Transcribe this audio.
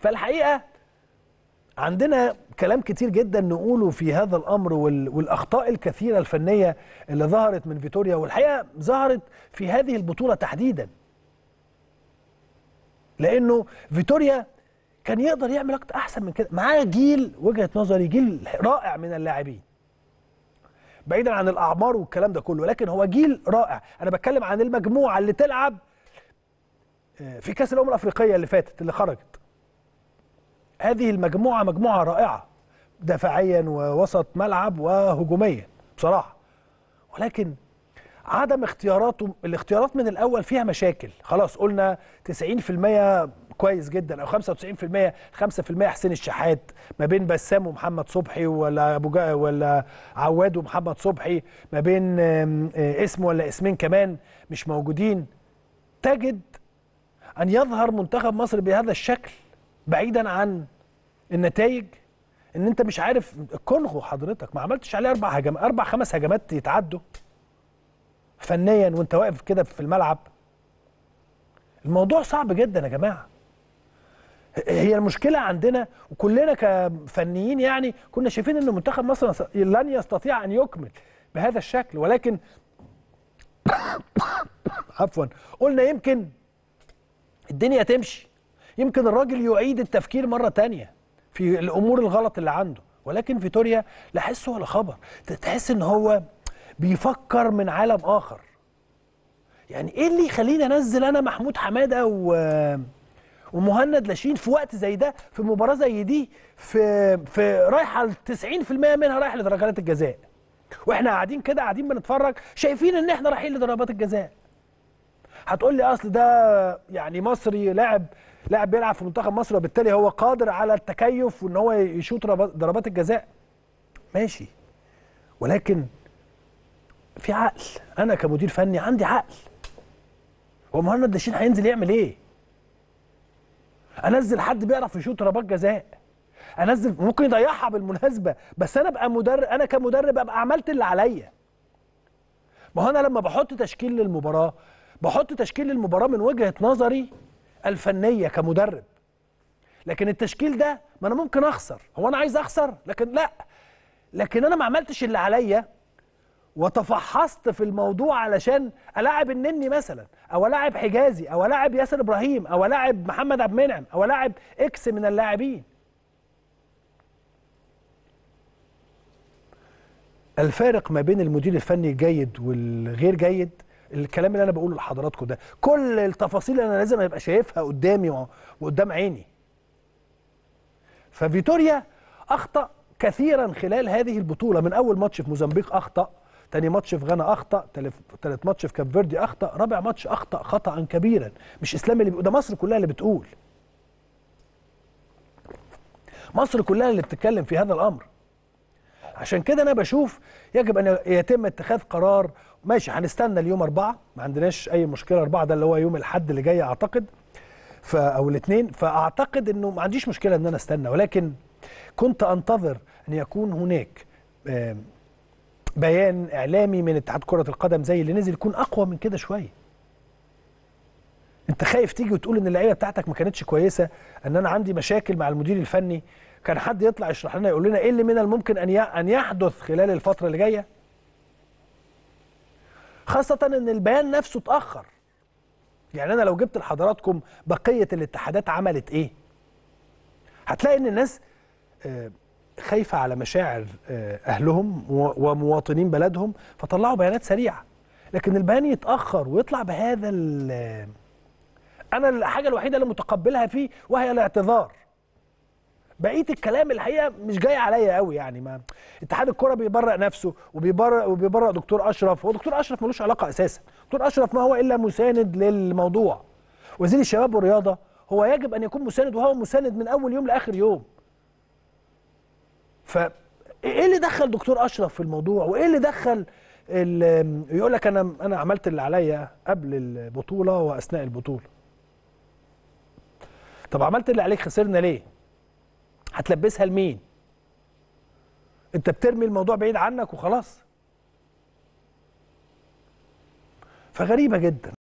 فالحقيقه عندنا كلام كتير جدا نقوله في هذا الامر والاخطاء الكثيره الفنيه اللي ظهرت من فيتوريا والحقيقه ظهرت في هذه البطوله تحديدا لانه فيتوريا كان يقدر يعمل اكتر احسن من كده معاه جيل وجهه نظري جيل رائع من اللاعبين بعيدا عن الاعمار والكلام ده كله لكن هو جيل رائع انا بتكلم عن المجموعه اللي تلعب آه، في كاس الامم الافريقيه اللي فاتت اللي خرجت هذه المجموعه مجموعه رائعه دفاعيا ووسط ملعب وهجوميا بصراحه ولكن عدم اختياراته الاختيارات من الاول فيها مشاكل خلاص قلنا 90% كويس جدا او 95% 5% حسين الشحات ما بين بسام ومحمد صبحي ولا ابو ولا عواد ومحمد صبحي ما بين آه، اسم ولا اسمين كمان مش موجودين تجد ان يظهر منتخب مصر بهذا الشكل بعيدا عن النتائج ان انت مش عارف الكونغو حضرتك ما عملتش عليه اربع هجم اربع خمس هجمات يتعدوا فنيا وانت واقف كده في الملعب الموضوع صعب جدا يا جماعه هي المشكله عندنا وكلنا كفنيين يعني كنا شايفين ان منتخب مصر لن يستطيع ان يكمل بهذا الشكل ولكن عفوا قلنا يمكن الدنيا تمشي يمكن الراجل يعيد التفكير مرة تانية في الأمور الغلط اللي عنده ولكن فيتوريا لا حس ولا خبر تحس ان هو بيفكر من عالم اخر يعني ايه اللي يخليني انزل انا محمود حماده و ومهند لاشين في وقت زي ده في مباراه زي دي في في رايحه 90% منها رايحه لدرجات الجزاء واحنا قاعدين كده قاعدين بنتفرج شايفين ان احنا رايحين لضربات الجزاء هتقول لي اصل ده يعني مصري لاعب لاعب بيلعب في منتخب مصر وبالتالي هو قادر على التكيف وان هو يشوط ضربات الجزاء ماشي ولكن في عقل انا كمدير فني عندي عقل هو مهند الدشين هينزل يعمل ايه انزل حد بيعرف يشوط ضربات جزاء انزل ممكن يضيعها بالمناسبه بس انا ابقى مدرب انا كمدرب ابقى عملت اللي عليا ما هو انا لما بحط تشكيل للمباراه بحط تشكيل المباراه من وجهه نظري الفنيه كمدرب لكن التشكيل ده ما انا ممكن اخسر هو انا عايز اخسر لكن لا لكن انا ما عملتش اللي عليا وتفحصت في الموضوع علشان الاعب النني مثلا او الاعب حجازي او الاعب ياسر ابراهيم او الاعب محمد عبد المنعم او الاعب اكس من اللاعبين الفارق ما بين المدير الفني الجيد والغير جيد الكلام اللي انا بقوله لحضراتكم ده كل التفاصيل اللي انا لازم ابقى شايفها قدامي وقدام عيني ففيتوريا اخطا كثيرا خلال هذه البطوله من اول ماتش في موزمبيق اخطا تاني ماتش في غانا اخطا تالت ماتش في كاب اخطا رابع ماتش اخطا خطا كبيرا مش اسلام اللي بيقول ده مصر كلها اللي بتقول مصر كلها اللي بتتكلم في هذا الامر عشان كده انا بشوف يجب ان يتم اتخاذ قرار ماشي هنستنى اليوم أربعة ما عندناش أي مشكلة أربعة ده اللي هو يوم الحد اللي جاي أعتقد ف أو الاثنين فأعتقد إنه ما عنديش مشكلة إن أنا أستنى ولكن كنت أنتظر أن يكون هناك بيان إعلامي من اتحاد كرة القدم زي اللي نزل يكون أقوى من كده شوية انت خايف تيجي وتقول ان اللعيبه بتاعتك ما كانتش كويسه ان انا عندي مشاكل مع المدير الفني كان حد يطلع يشرح لنا يقول لنا ايه اللي من الممكن ان ان يحدث خلال الفتره اللي جايه خاصة ان البيان نفسه اتأخر يعني انا لو جبت لحضراتكم بقية الاتحادات عملت ايه هتلاقي ان الناس آه، خايفة على مشاعر آه، اهلهم ومواطنين بلدهم فطلعوا بيانات سريعة لكن البيان يتأخر ويطلع بهذا انا الحاجة الوحيدة اللي متقبلها فيه وهي الاعتذار بقيه الكلام الحقيقه مش جاي عليا قوي يعني ما اتحاد الكره بيبرق نفسه وبيبرق وبيبرق دكتور اشرف هو دكتور اشرف ملوش علاقه اساسا دكتور اشرف ما هو الا مساند للموضوع وزير الشباب والرياضه هو يجب ان يكون مساند وهو مساند من اول يوم لاخر يوم ف ايه اللي دخل دكتور اشرف في الموضوع وايه اللي دخل يقول لك انا انا عملت اللي عليا قبل البطوله واثناء البطوله طب عملت اللي عليك خسرنا ليه هتلبسها لمين انت بترمي الموضوع بعيد عنك وخلاص فغريبه جدا